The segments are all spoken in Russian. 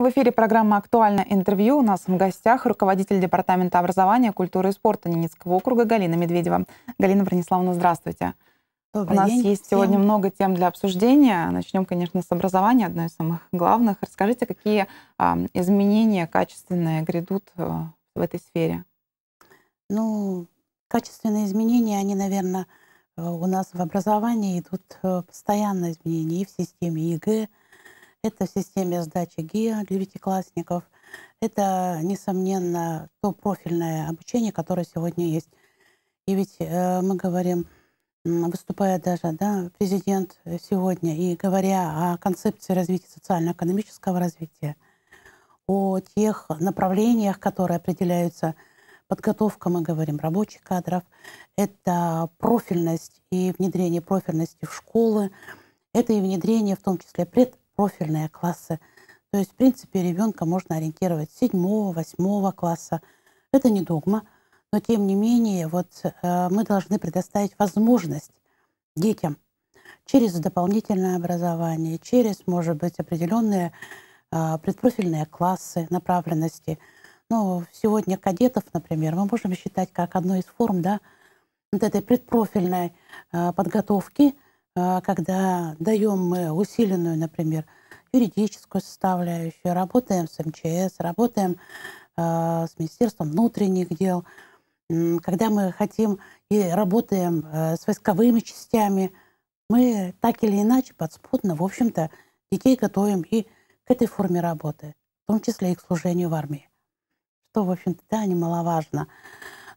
В эфире программа «Актуальное интервью». У нас в гостях руководитель Департамента образования, культуры и спорта Ненецкого округа Галина Медведева. Галина Брониславовна, здравствуйте. Добрый У нас день есть всем. сегодня много тем для обсуждения. Начнем, конечно, с образования, одной из самых главных. Расскажите, какие а, изменения качественные грядут а, в этой сфере? Ну, качественные изменения, они, наверное, э, у нас в образовании идут э, постоянно изменения и в системе ЕГЭ, это в системе сдачи ГИА для девятиклассников. Это, несомненно, то профильное обучение, которое сегодня есть. И ведь э, мы говорим, выступая даже, да, президент э, сегодня, и говоря о концепции развития социально-экономического развития, о тех направлениях, которые определяются подготовка, мы говорим, рабочих кадров, это профильность и внедрение профильности в школы, это и внедрение в том числе пред, профильные классы. То есть, в принципе, ребенка можно ориентировать с 7 8 класса. Это не догма, но тем не менее вот, э, мы должны предоставить возможность детям через дополнительное образование, через, может быть, определенные э, а, предпрофильные классы направленности. Ну, сегодня кадетов, например, мы можем считать как одной из форм да, вот этой предпрофильной э, подготовки, э, когда даем мы усиленную, например, юридическую составляющую, работаем с МЧС, работаем э, с Министерством внутренних дел. Когда мы хотим и работаем э, с войсковыми частями, мы так или иначе подспутно, в общем-то, детей готовим и к этой форме работы, в том числе и к служению в армии, что, в общем-то, да, немаловажно.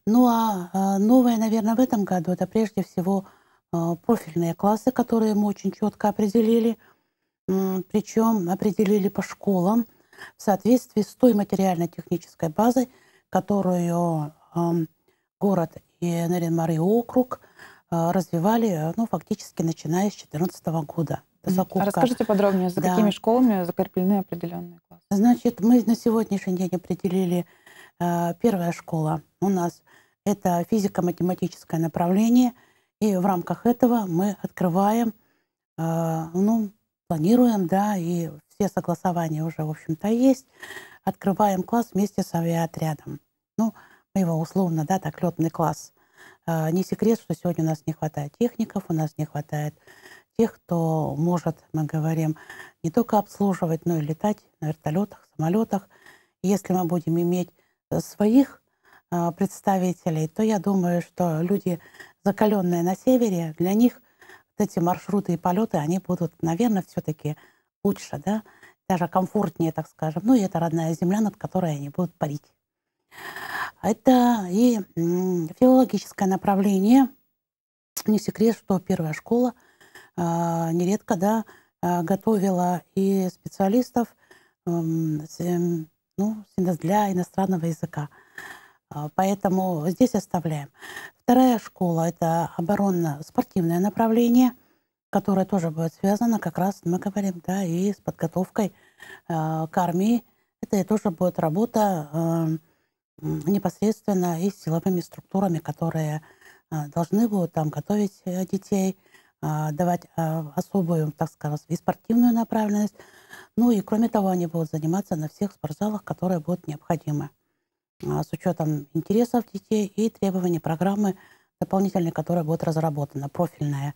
Ну а э, новое, наверное, в этом году это прежде всего профильные классы, которые мы очень четко определили – причем определили по школам в соответствии с той материально-технической базой, которую город и Наринмары округ а, развивали э, ну, фактически начиная с 2014 года. А закупка. А расскажите подробнее, за да. какими школами закреплены определенные классы? Значит, мы на сегодняшний день определили а, первая школа у нас это физико-математическое направление, и в рамках этого мы открываем ну, планируем, да, и все согласования уже, в общем-то, есть. Открываем класс вместе с авиаотрядом. Ну, мы его условно, да, так, летный класс. А, не секрет, что сегодня у нас не хватает техников, у нас не хватает тех, кто может, мы говорим, не только обслуживать, но и летать на вертолетах, самолетах. Если мы будем иметь э, своих а, представителей, то я думаю, что люди, закаленные на севере, для них эти маршруты и полеты, они будут, наверное, все-таки лучше, да, даже комфортнее, так скажем. Ну, и это родная земля, над которой они будут парить. Это и филологическое направление. Не секрет, что первая школа э, нередко, да, а, готовила и специалистов э, ну, для иностранного языка. А, поэтому здесь оставляем. Вторая школа — это оборонно-спортивное направление, которое тоже будет связано, как раз мы говорим, да, и с подготовкой а, к армии. Это тоже будет работа а, непосредственно и с силовыми структурами, которые должны будут там готовить э, детей, давать особую, так скажем, и спортивную направленность. Ну и кроме того, они будут заниматься на всех спортзалах, которые будут необходимы. А, с учетом интересов детей и требований программы дополнительной, которая будет разработана, профильная.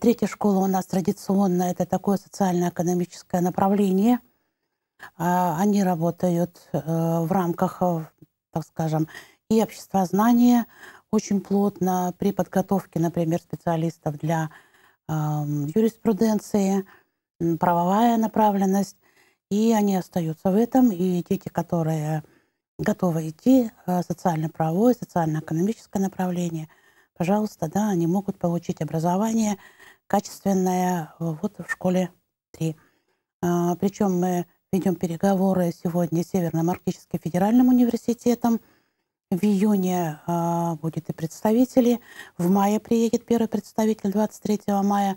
Третья школа у нас традиционно это такое социально-экономическое направление. А, они работают э, в рамках, э, так скажем, и общества знания очень плотно при подготовке, например, специалистов для эм, юриспруденции, правовая направленность. И они остаются в этом. И дети, которые готовы идти а, социально-правовое, социально-экономическое направление, пожалуйста, да, они могут получить образование качественное э, вот в школе 3. А, Причем мы ведем переговоры сегодня с Северно-Арктическим федеральным университетом. В июне а, будет и представители. В мае приедет первый представитель 23 мая.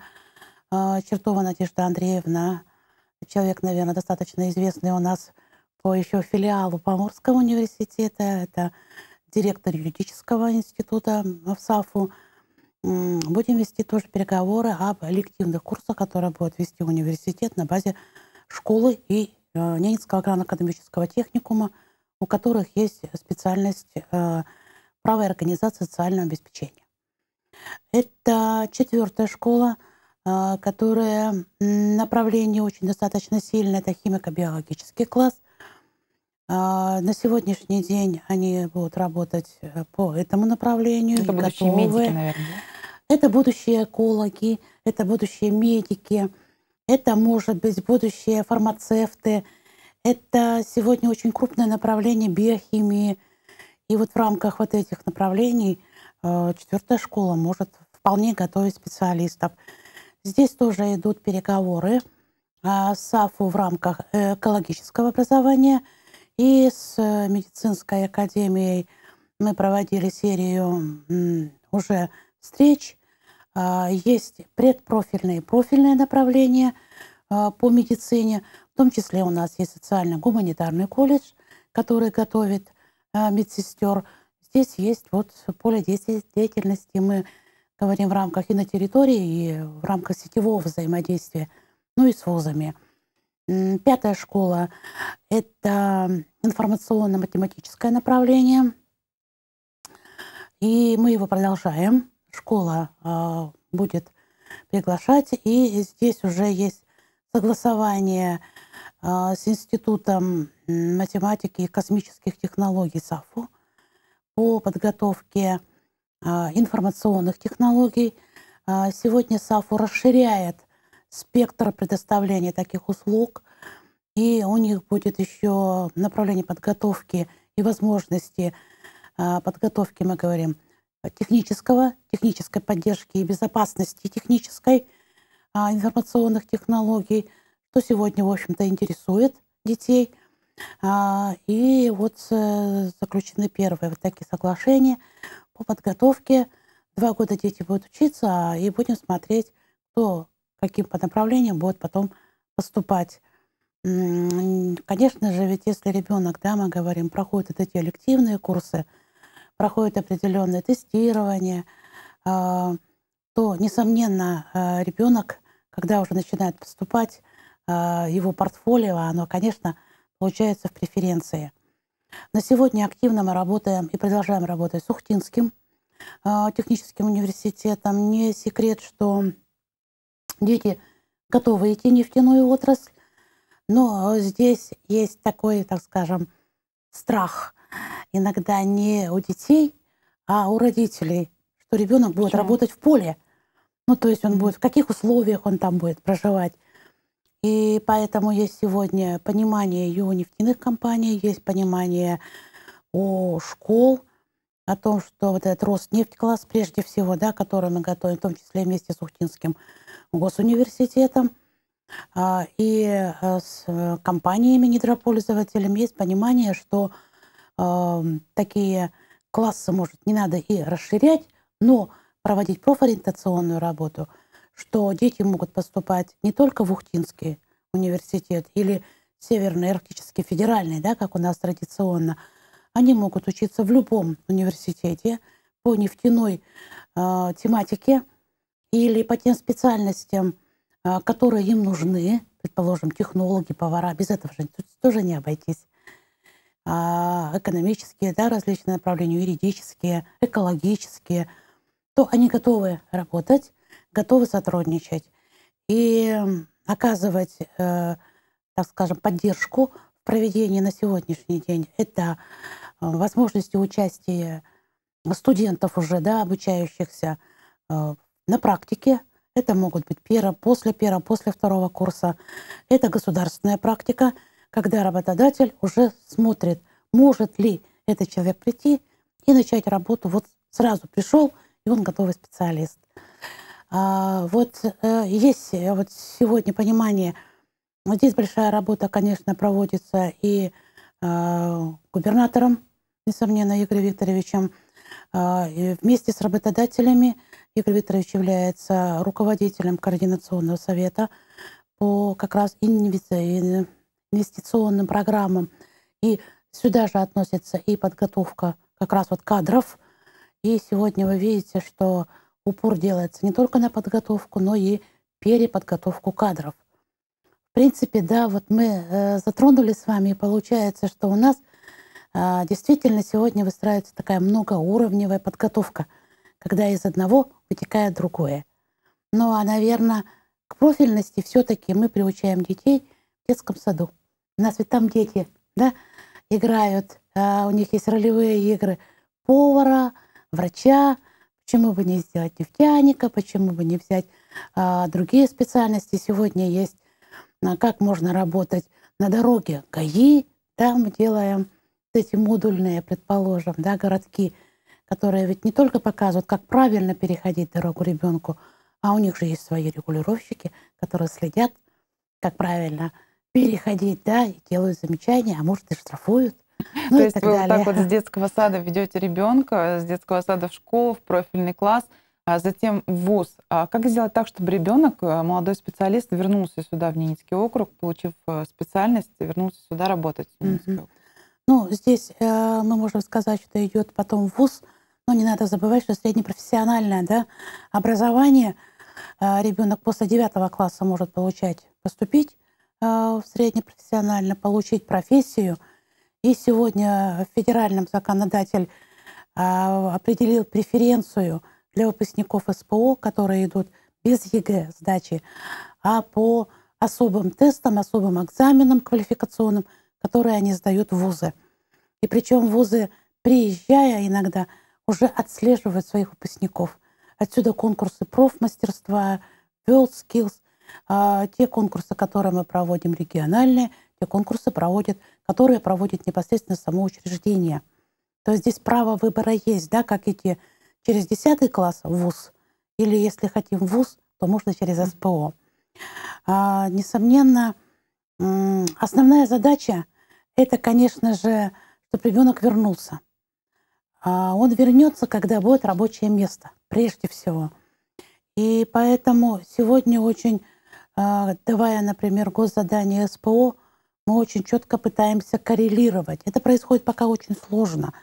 Чертова Надежда Андреевна, человек, наверное, достаточно известный у нас в по еще филиалу Поморского университета, это директор юридического института э, в САФУ. Будем вести тоже переговоры об элективных курсах, которые будет вести университет на базе школы и э, Ненецкого аграрно-академического техникума, у которых есть специальность э, «Право и организация социального обеспечения». Это четвертая школа, которая направление очень достаточно сильное, это химико-биологический класс – а, на сегодняшний день они будут работать э, по этому направлению. Это будущие готовы. медики, наверное. Это будущие экологи, это будущие медики, это, может быть, будущие фармацевты. Это сегодня очень крупное направление биохимии. И вот в рамках вот этих направлений а, четвертая школа может вполне готовить специалистов. Здесь тоже идут переговоры а, с САФУ в рамках э, экологического образования – и с э, медицинской академией мы проводили серию уже встреч. А, есть предпрофильные и профильные направления а, по медицине. В том числе у нас есть социально-гуманитарный колледж, который готовит а, медсестер. Здесь есть вот поле деятельности. Мы говорим в рамках и на территории, и в рамках сетевого взаимодействия, ну и с вузами. Пятая школа — это информационно-математическое направление. И мы его продолжаем. Школа э, будет приглашать. И здесь уже есть согласование э, с Институтом математики и космических технологий САФУ по подготовке э, информационных технологий. Сегодня САФУ расширяет спектр предоставления таких услуг, и у них будет еще направление подготовки и возможности а, подготовки, мы говорим, технического, технической поддержки и безопасности технической а, информационных технологий, что сегодня, в общем-то, интересует детей. А, и вот э, заключены первые вот такие соглашения по подготовке. Два года дети будут учиться, и будем смотреть, кто каким по направлениям будет потом поступать. Конечно же, ведь если ребенок, да, мы говорим, проходит эти элективные курсы, проходит определенное тестирование, а, то, несомненно, э, ребенок, когда уже начинает поступать, э, его портфолио, оно, конечно, получается в преференции. На сегодня активно мы работаем и продолжаем работать с Ухтинским э, техническим университетом. Не секрет, что дети готовы идти в нефтяную отрасль, но здесь есть такой, так скажем, страх иногда не у детей, а у родителей, что ребенок будет Почему? работать в поле. Ну, то есть он будет, в каких условиях он там будет проживать. И поэтому есть сегодня понимание и у нефтяных компаний, есть понимание у школ, о том, что вот этот рост нефть класс прежде всего, да, который мы готовим, в том числе вместе с Ухтинским, госуниверситетом а, и э, с э, компаниями недропользователями есть понимание, что эм, такие классы, может, не надо и расширять, но проводить профориентационную работу, что дети могут поступать не только в Ухтинский университет или Северный Арктический федеральный, да, как у нас традиционно, они могут учиться в любом университете по нефтяной э, тематике – или по тем специальностям, а, которые им нужны, предположим, технологи, повара, без этого же тоже не обойтись. А, экономические, да, различные направления, юридические, экологические, то они готовы работать, готовы сотрудничать и оказывать, э, так скажем, поддержку в проведении на сегодняшний день. Это э, возможности участия студентов уже, да, обучающихся э, на практике это могут быть пера, после первого, после второго курса. Это государственная практика, когда работодатель уже смотрит, может ли этот человек прийти и начать работу. Вот сразу пришел, и он готовый специалист. А, вот э, есть э, вот сегодня понимание, вот здесь большая работа, конечно, проводится и э, губернатором, несомненно, Игорем Викторовичем, э, вместе с работодателями Игорь Викторович является руководителем Координационного совета по как раз инвестиционным программам. И сюда же относится и подготовка как раз вот кадров. И сегодня вы видите, что упор делается не только на подготовку, но и переподготовку кадров. В принципе, да, вот мы э, затронули с вами, и получается, что у нас а, действительно сегодня выстраивается такая многоуровневая подготовка – когда из одного вытекает другое. Ну а, наверное, к профильности все-таки мы приучаем детей в детском саду. У нас ведь там дети да, играют, а у них есть ролевые игры повара, врача, почему бы не сделать нефтяника, почему бы не взять а, другие специальности. Сегодня есть, а, как можно работать на дороге ГАИ, там делаем эти модульные, предположим, да, городки – которые ведь не только показывают, как правильно переходить дорогу ребенку, а у них же есть свои регулировщики, которые следят, как правильно переходить, да, и делают замечания, а может и штрафуют. Ну, То есть вы далее. вот так вот с детского сада ведете ребенка, с детского сада в школу, в профильный класс, а затем в ВУЗ. А как сделать так, чтобы ребенок, э, молодой специалист, вернулся сюда, в Ненецкий округ, получив э, специальность, вернулся сюда работать? В Ненецкий mm-hmm. Ну, здесь э, мы можем сказать, что идет потом в ВУЗ – но ну, не надо забывать, что среднепрофессиональное да, образование э, ребенок после 9 класса может получать, поступить э, в среднепрофессионально, получить профессию. И сегодня федеральным законодатель э, определил преференцию для выпускников СПО, которые идут без ЕГЭ сдачи, а по особым тестам, особым экзаменам квалификационным, которые они сдают в вузы. И причем вузы, приезжая иногда, уже отслеживают своих выпускников. Отсюда конкурсы профмастерства, World Skills, а, те конкурсы, которые мы проводим региональные, те конкурсы, проводят, которые проводит непосредственно само учреждение. То есть здесь право выбора есть, да, как идти через 10 класс в ВУЗ, или если хотим в ВУЗ, то можно через СПО. А, несомненно, основная задача — это, конечно же, чтобы ребенок вернулся. А, он вернется, когда будет рабочее место, прежде всего. И поэтому сегодня очень, а, давая, например, госзадание СПО, мы очень четко пытаемся коррелировать. Это происходит пока очень сложно.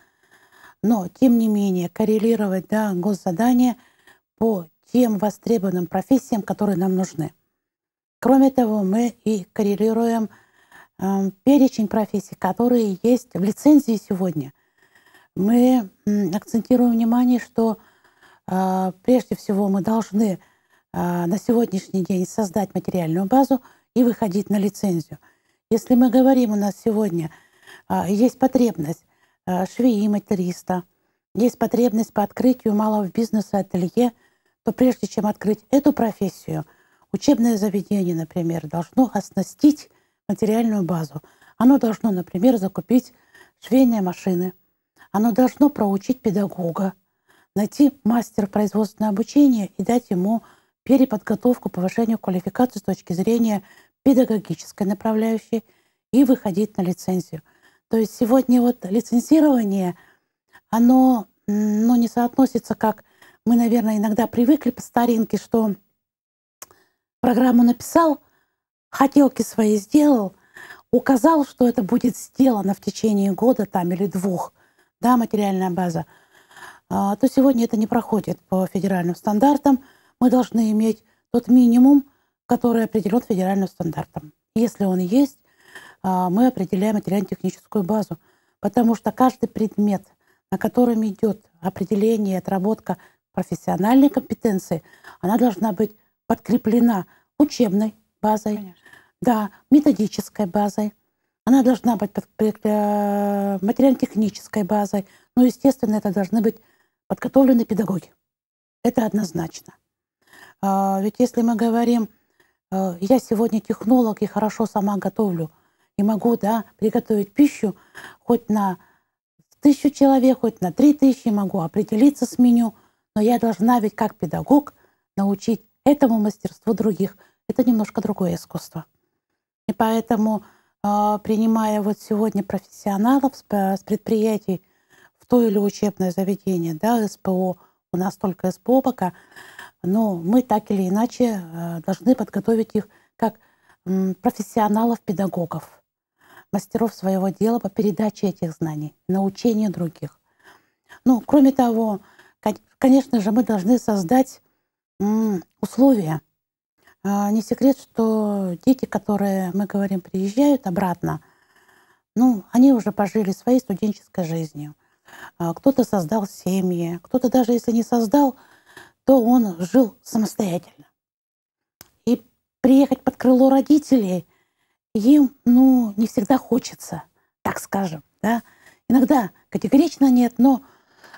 Но, тем не менее, коррелировать да, госзадание по тем востребованным профессиям, которые нам нужны. Кроме того, мы и коррелируем э, перечень профессий, которые есть в лицензии сегодня – мы акцентируем внимание, что а, прежде всего мы должны а, на сегодняшний день создать материальную базу и выходить на лицензию. Если мы говорим, у нас сегодня а, есть потребность швеи и материста, есть потребность по открытию малого бизнеса ателье, то прежде чем открыть эту профессию, учебное заведение, например, должно оснастить материальную базу. Оно должно, например, закупить швейные машины – оно должно проучить педагога, найти мастер производственного обучения и дать ему переподготовку, повышению квалификации с точки зрения педагогической направляющей и выходить на лицензию. То есть сегодня вот лицензирование, оно ну, не соотносится, как мы, наверное, иногда привыкли по старинке, что программу написал, хотелки свои сделал, указал, что это будет сделано в течение года там или двух да, материальная база, а, то сегодня это не проходит по федеральным стандартам. Мы должны иметь тот минимум, который определен федеральным стандартом. Если он есть, а, мы определяем материально-техническую базу, потому что каждый предмет, на котором идет определение, отработка профессиональной компетенции, она должна быть подкреплена учебной базой, да, методической базой, она должна быть под, под, э, материально-технической базой. но, естественно, это должны быть подготовленные педагоги. Это однозначно. А, ведь если мы говорим, э, я сегодня технолог и хорошо сама готовлю, и могу да, приготовить пищу хоть на тысячу человек, хоть на три тысячи, могу определиться с меню, но я должна ведь как педагог научить этому мастерству других. Это немножко другое искусство. И поэтому а, принимая вот сегодня профессионалов э, с предприятий в то или учебное заведение, да, СПО, у нас только СПО пока, но мы так или иначе э, должны подготовить их как профессионалов-педагогов, мастеров своего дела по передаче этих знаний, научению других. Ну, кроме того, конечно же, мы должны создать условия а, не секрет, что дети, которые, мы говорим, приезжают обратно, ну, они уже пожили своей студенческой жизнью. А, кто-то создал семьи, кто-то даже если не создал, то он жил самостоятельно. И приехать под крыло родителей им, ну, не всегда хочется, так скажем, да. Иногда категорично нет, но,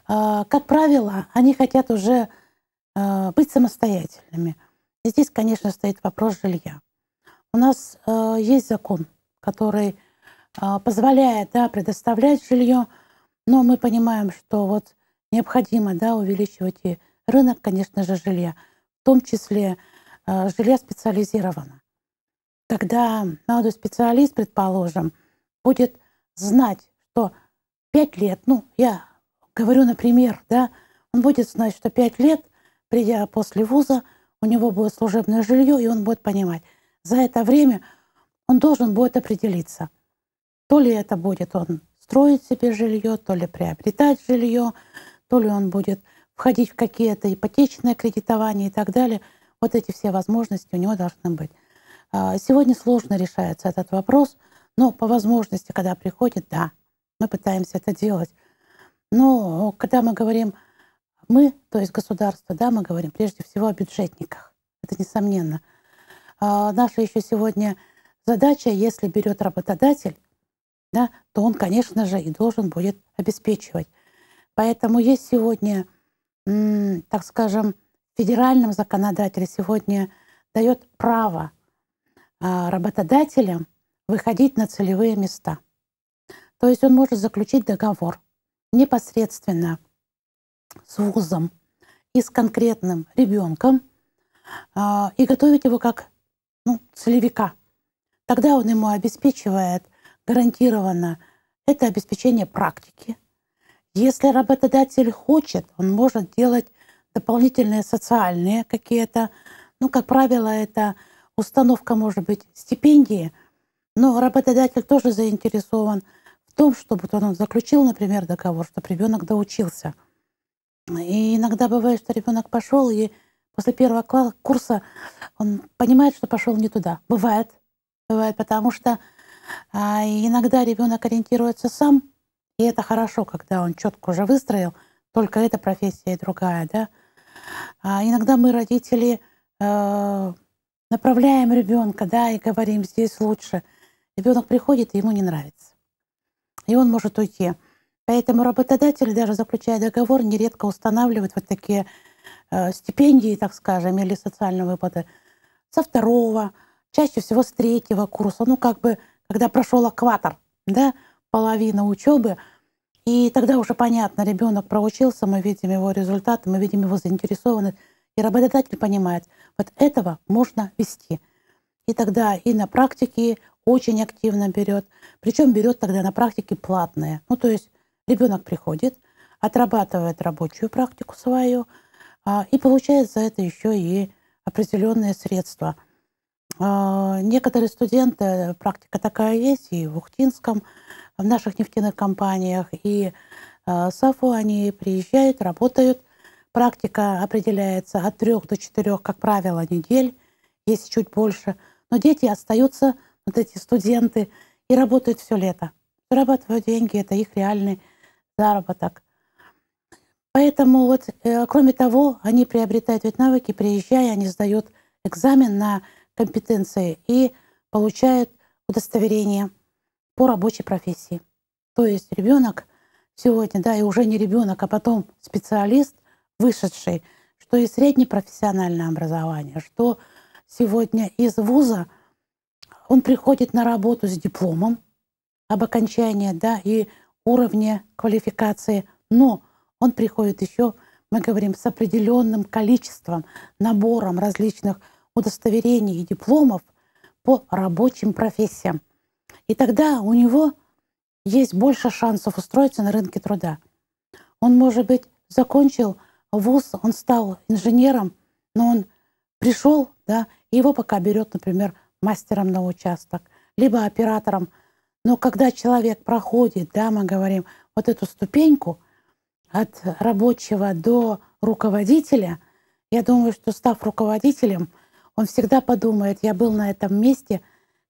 а, как правило, они хотят уже быть самостоятельными. Здесь, конечно, стоит вопрос жилья. У нас э, есть закон, который э, позволяет да, предоставлять жилье, но мы понимаем, что вот необходимо да, увеличивать и рынок, конечно же, жилья, в том числе э, жилья специализированного. Тогда молодой специалист, предположим, будет знать, что 5 лет, ну, я говорю, например, да, он будет знать, что 5 лет, придя после вуза, у него будет служебное жилье, и он будет понимать, за это время он должен будет определиться, то ли это будет он строить себе жилье, то ли приобретать жилье, то ли он будет входить в какие-то ипотечные кредитования и так далее. Вот эти все возможности у него должны быть. А, сегодня сложно решается этот вопрос, но по возможности, когда приходит, да, мы пытаемся это делать. Но когда мы говорим мы, то есть государство, да, мы говорим прежде всего о бюджетниках. Это несомненно. А, наша еще сегодня задача, если берет работодатель, да, то он, конечно же, и должен будет обеспечивать. Поэтому есть сегодня, так скажем, федеральном законодателе сегодня дает право а, работодателям выходить на целевые места. То есть он может заключить договор непосредственно с вузом и с конкретным ребенком а, и готовить его как ну, целевика. Тогда он ему обеспечивает гарантированно это обеспечение практики. Если работодатель хочет, он может делать дополнительные социальные какие-то, ну, как правило, это установка, может быть, стипендии, но работодатель тоже заинтересован в том, чтобы вот он заключил, например, договор, чтобы ребенок доучился. И иногда бывает, что ребенок пошел, и после первого курса он понимает, что пошел не туда. Бывает. Бывает, потому что а, иногда ребенок ориентируется сам, и это хорошо, когда он четко уже выстроил, только эта профессия и другая, да. А иногда мы, родители, э, направляем ребенка, да, и говорим, здесь лучше. Ребенок приходит, и ему не нравится. И он может уйти. Поэтому работодатели, даже заключая договор, нередко устанавливают вот такие э, стипендии, так скажем, или социальные выплаты со второго, чаще всего с третьего курса. Ну, как бы, когда прошел экватор, да, половина учебы, и тогда уже понятно, ребенок проучился, мы видим его результаты, мы видим его заинтересованность, и работодатель понимает, вот этого можно вести. И тогда и на практике очень активно берет, причем берет тогда на практике платные. Ну, то есть Ребенок приходит, отрабатывает рабочую практику свою а, и получает за это еще и определенные средства. А, некоторые студенты, практика такая есть и в Ухтинском, в наших нефтяных компаниях, и а, САФу они приезжают, работают. Практика определяется от трех до четырех, как правило, недель, есть чуть больше. Но дети остаются, вот эти студенты, и работают все лето. Зарабатывают деньги, это их реальный заработок. Поэтому вот, э, кроме того, они приобретают ведь навыки, приезжая, они сдают экзамен на компетенции и получают удостоверение по рабочей профессии. То есть ребенок сегодня, да, и уже не ребенок, а потом специалист, вышедший, что и среднепрофессиональное образование, что сегодня из вуза он приходит на работу с дипломом об окончании, да, и уровне квалификации, но он приходит еще, мы говорим, с определенным количеством, набором различных удостоверений и дипломов по рабочим профессиям. И тогда у него есть больше шансов устроиться на рынке труда. Он, может быть, закончил вуз, он стал инженером, но он пришел, да, и его пока берет, например, мастером на участок, либо оператором но когда человек проходит, да, мы говорим, вот эту ступеньку от рабочего до руководителя, я думаю, что став руководителем, он всегда подумает, я был на этом месте,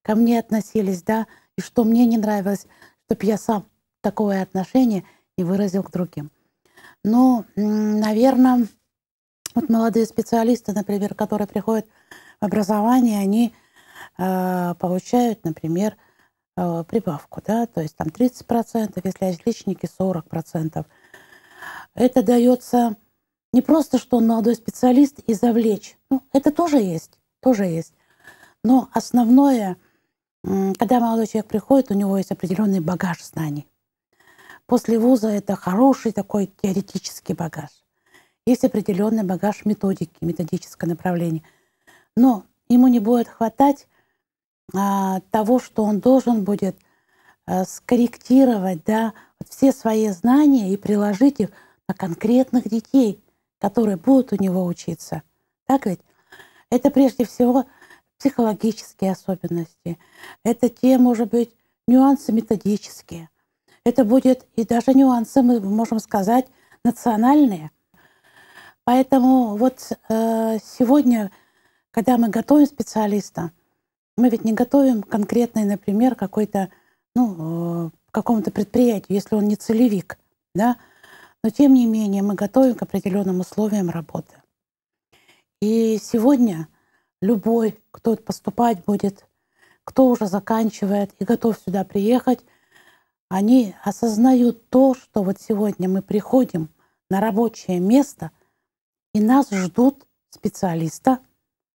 ко мне относились, да, и что мне не нравилось, чтобы я сам такое отношение не выразил к другим. Ну, наверное, вот молодые специалисты, например, которые приходят в образование, они э, получают, например, Э, прибавку, да, то есть там 30%, если отличники 40%. Это дается не просто, что он молодой специалист и завлечь, ну, это тоже есть, тоже есть. Но основное, когда молодой человек приходит, у него есть определенный багаж знаний. После вуза это хороший такой теоретический багаж. Есть определенный багаж методики, методическое направление. Но ему не будет хватать а, того, что он должен будет э, скорректировать да, все свои знания и приложить их на конкретных детей, которые будут у него учиться. Так ведь? Это прежде всего психологические особенности. Это те, может быть, нюансы методические. Это будет и даже нюансы, мы можем сказать, национальные. Поэтому вот э, сегодня, когда мы готовим специалиста, мы ведь не готовим конкретный, например, какой-то, ну, э, какому-то предприятию, если он не целевик, да, но тем не менее мы готовим к определенным условиям работы. И сегодня любой, кто поступать будет, кто уже заканчивает и готов сюда приехать, они осознают то, что вот сегодня мы приходим на рабочее место, и нас ждут специалиста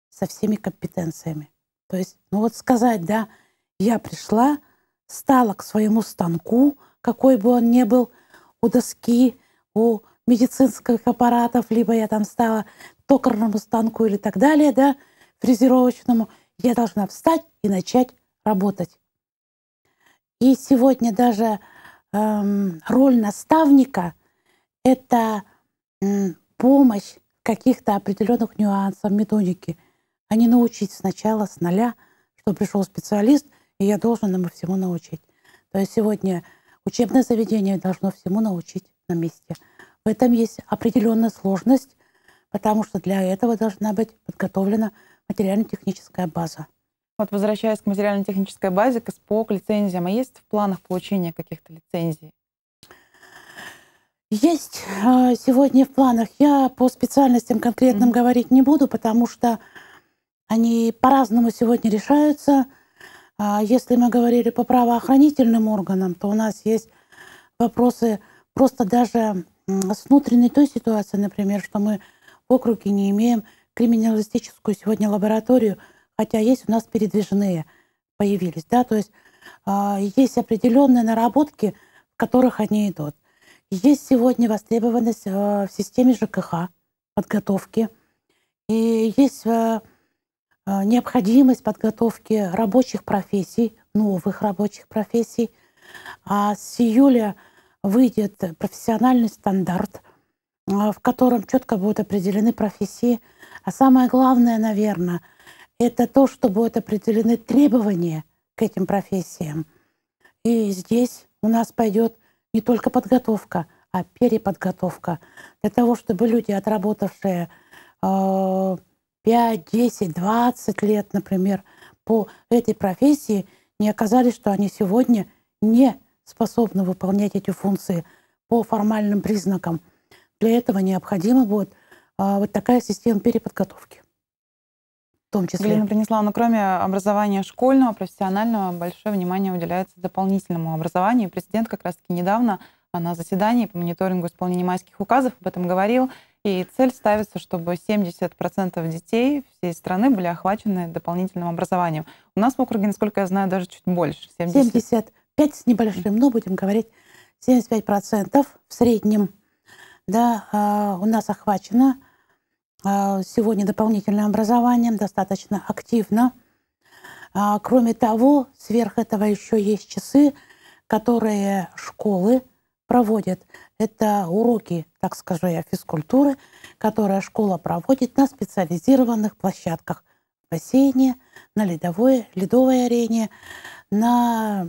со всеми компетенциями. То есть, ну вот сказать, да, я пришла, стала к своему станку, какой бы он ни был, у доски, у медицинских аппаратов, либо я там стала токарному станку или так далее, да, фрезеровочному, я должна встать и начать работать. И сегодня даже эм, роль наставника — это эм, помощь каких-то определенных нюансов методики — а не научить сначала с нуля, что пришел специалист, и я должен ему всему научить. То есть сегодня учебное заведение должно всему научить на месте. В этом есть определенная сложность, потому что для этого должна быть подготовлена материально-техническая база. Вот возвращаясь к материально-технической базе, к СПО, к лицензиям, а есть в планах получения каких-то лицензий? Есть а, сегодня в планах. Я по специальностям конкретным mm-hmm. говорить не буду, потому что они по-разному сегодня решаются. А если мы говорили по правоохранительным органам, то у нас есть вопросы просто даже с внутренней той ситуации, например, что мы в округе не имеем криминалистическую сегодня лабораторию, хотя есть у нас передвижные появились, да, то есть а, есть определенные наработки, в которых они идут. Есть сегодня востребованность э, в системе ЖКХ, подготовки, и есть э, Э, необходимость подготовки рабочих профессий, новых рабочих профессий. А с июля выйдет профессиональный стандарт, э, в котором четко будут определены профессии. А самое главное, наверное, это то, что будут определены требования к этим профессиям. И здесь у нас пойдет не только подготовка, а переподготовка для того, чтобы люди, отработавшие э, 5, 10, 20 лет, например, по этой профессии, не оказались, что они сегодня не способны выполнять эти функции по формальным признакам. Для этого необходима будет а, вот такая система переподготовки. В том числе. Галина Принеславовна, кроме образования школьного, профессионального, большое внимание уделяется дополнительному образованию. Президент как раз-таки недавно на заседании по мониторингу исполнения майских указов об этом говорил. И цель ставится, чтобы 70% детей всей страны были охвачены дополнительным образованием. У нас в округе, насколько я знаю, даже чуть больше. 70. 75 с небольшим, но будем говорить 75% в среднем да, а, у нас охвачено а, сегодня дополнительным образованием достаточно активно. А, кроме того, сверх этого еще есть часы, которые школы проводят, это уроки, так скажу, физкультуры, которые школа проводит на специализированных площадках в бассейне, на ледовой, ледовой арене, на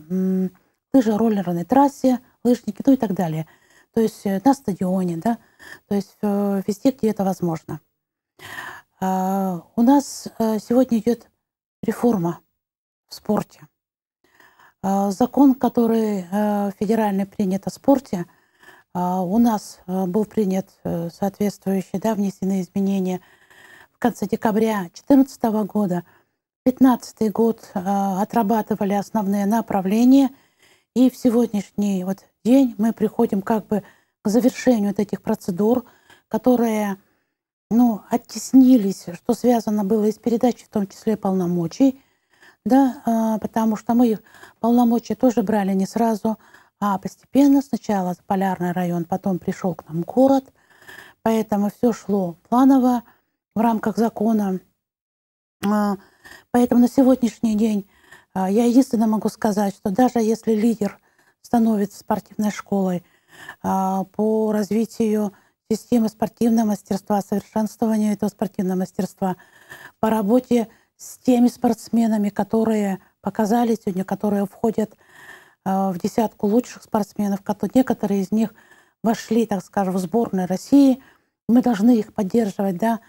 лыжероллерной трассе, лыжники, ну и так далее. То есть э, на стадионе, да, то есть э, везде, где это возможно. А, у нас э, сегодня идет реформа в спорте. А, закон, который э, федеральный принят о спорте, а, у нас э, был принят э, соответствующий, да, внесены изменения в конце декабря 2014 года. 2015 год отрабатывали основные направления, и в сегодняшний вот день мы приходим как бы к завершению вот этих процедур, которые ну, оттеснились, что связано было и с передачей, в том числе полномочий – да, а, потому что мы их полномочия тоже брали не сразу, а постепенно. Сначала Полярный район, потом пришел к нам город, поэтому все шло планово в рамках закона. А, поэтому на сегодняшний день а, я единственно могу сказать, что даже если лидер становится спортивной школой по развитию системы спортивного мастерства, совершенствованию этого спортивного мастерства, по работе с теми спортсменами, которые показали сегодня, которые входят э, в десятку лучших спортсменов, некоторые из них вошли, так скажем, в сборную России. Мы должны их поддерживать, да.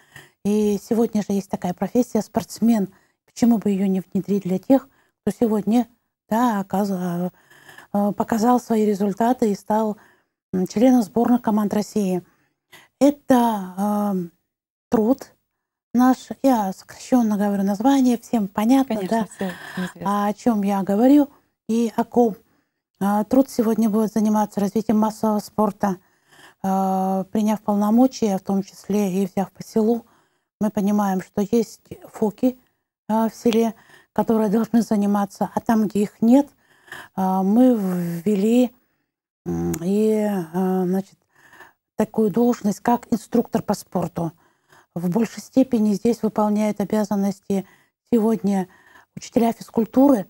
И сегодня же есть такая профессия спортсмен. Почему бы ее не внедрить для тех, кто сегодня да, э, показал свои результаты и стал членом сборных команд России? Это э, труд, Наш, я сокращенно говорю название, всем понятно, Конечно, да, а, о чем я говорю и о ком. А, труд сегодня будет заниматься развитием массового спорта, а, приняв полномочия, в том числе и взяв по селу. Мы понимаем, что есть фоки а, в селе, которые должны заниматься, а там, где их нет, мы ввели и, значит, такую должность, как инструктор по спорту в большей степени здесь выполняет обязанности сегодня учителя физкультуры.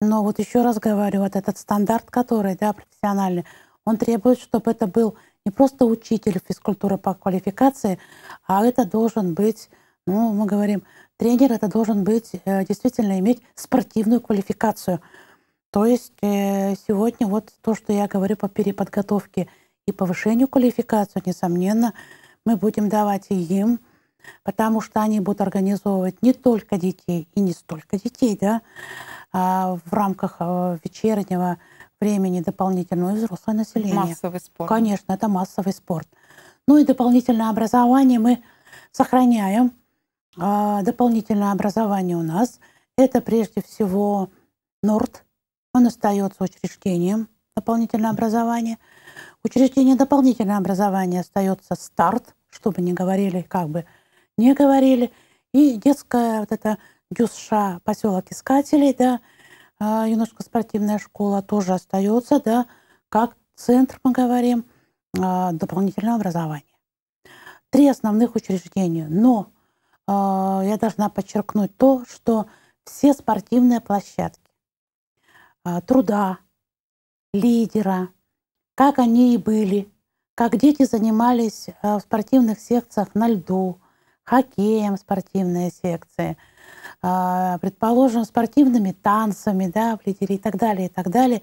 Но вот еще раз говорю, вот этот стандарт, который, да, профессиональный, он требует, чтобы это был не просто учитель физкультуры по квалификации, а это должен быть, ну, мы говорим, тренер это должен быть, э, действительно иметь спортивную квалификацию. То есть э, сегодня вот то, что я говорю по переподготовке и повышению квалификации, несомненно, мы будем давать и им потому что они будут организовывать не только детей и не столько детей, да, а в рамках э, вечернего времени дополнительное взрослое население. Массовый спорт. Конечно, это массовый спорт. Ну и дополнительное образование мы сохраняем. А, дополнительное образование у нас это прежде всего НОРД. Он остается учреждением дополнительного образования. Учреждение дополнительного образования остается старт, чтобы не говорили как бы не говорили. И детская вот эта Дюсша, поселок искателей, да, а, юношеско-спортивная школа тоже остается, да, как центр, мы говорим, а, дополнительного образования. Три основных учреждения. Но а, я должна подчеркнуть то, что все спортивные площадки труда, лидера, как они и были, как дети занимались в спортивных секциях на льду, хоккеем спортивные секции, а, предположим, спортивными танцами, да, и так далее, и так далее.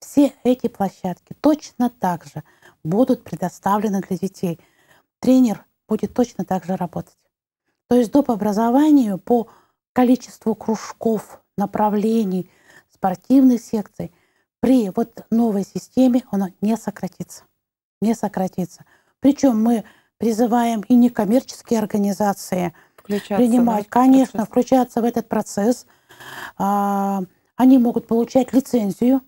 Все эти площадки точно так же будут предоставлены для детей. Тренер будет точно так же работать. То есть доп. образованию по количеству кружков, направлений, спортивных секций при вот новой системе оно не сократится. Не сократится. Причем мы призываем и некоммерческие организации включаться, принимать, да, конечно, включаться в этот процесс. А, они могут получать лицензию.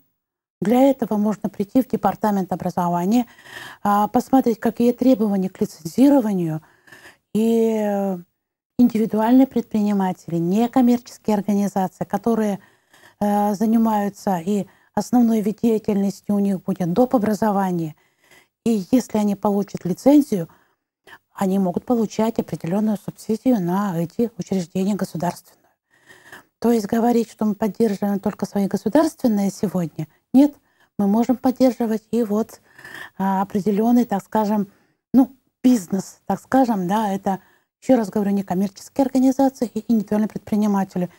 Для этого можно прийти в департамент образования, а, посмотреть, какие требования к лицензированию. И индивидуальные предприниматели, некоммерческие организации, которые э, занимаются и основной вид деятельности у них будет доп. образование. И если они получат лицензию – они могут получать определенную субсидию на эти учреждения государственные. То есть говорить, что мы поддерживаем только свои государственные сегодня, нет, мы можем поддерживать и вот а, определенный, так скажем, ну, бизнес, так скажем, да, это, еще раз говорю, не коммерческие организации и индивидуальные предприниматели.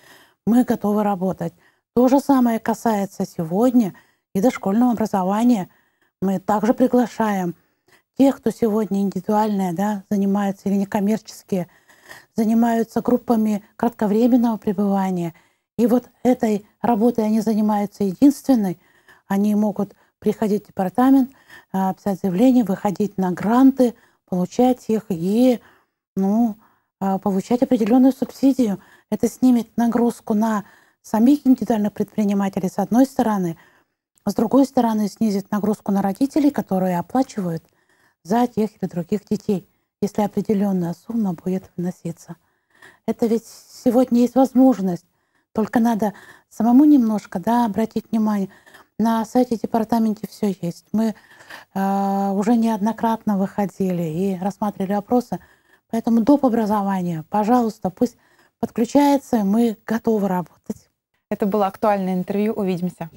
Мы готовы работать. То же самое касается сегодня и дошкольного образования. Мы также приглашаем тех, кто сегодня индивидуальное да, занимается или некоммерческие, занимаются группами кратковременного пребывания. И вот этой работой они занимаются единственной. Они могут приходить в департамент, а, писать заявление, выходить на гранты, получать их и ну, а, получать определенную субсидию. Это снимет нагрузку на самих индивидуальных предпринимателей с одной стороны, с другой стороны снизит нагрузку на родителей, которые оплачивают – за тех или других детей, если определенная сумма будет вноситься. Это ведь сегодня есть возможность, только надо самому немножко да, обратить внимание. На сайте департамента все есть. Мы э, уже неоднократно выходили и рассматривали опросы. Поэтому доп. образование, пожалуйста, пусть подключается, мы готовы работать. Это было актуальное интервью. Увидимся.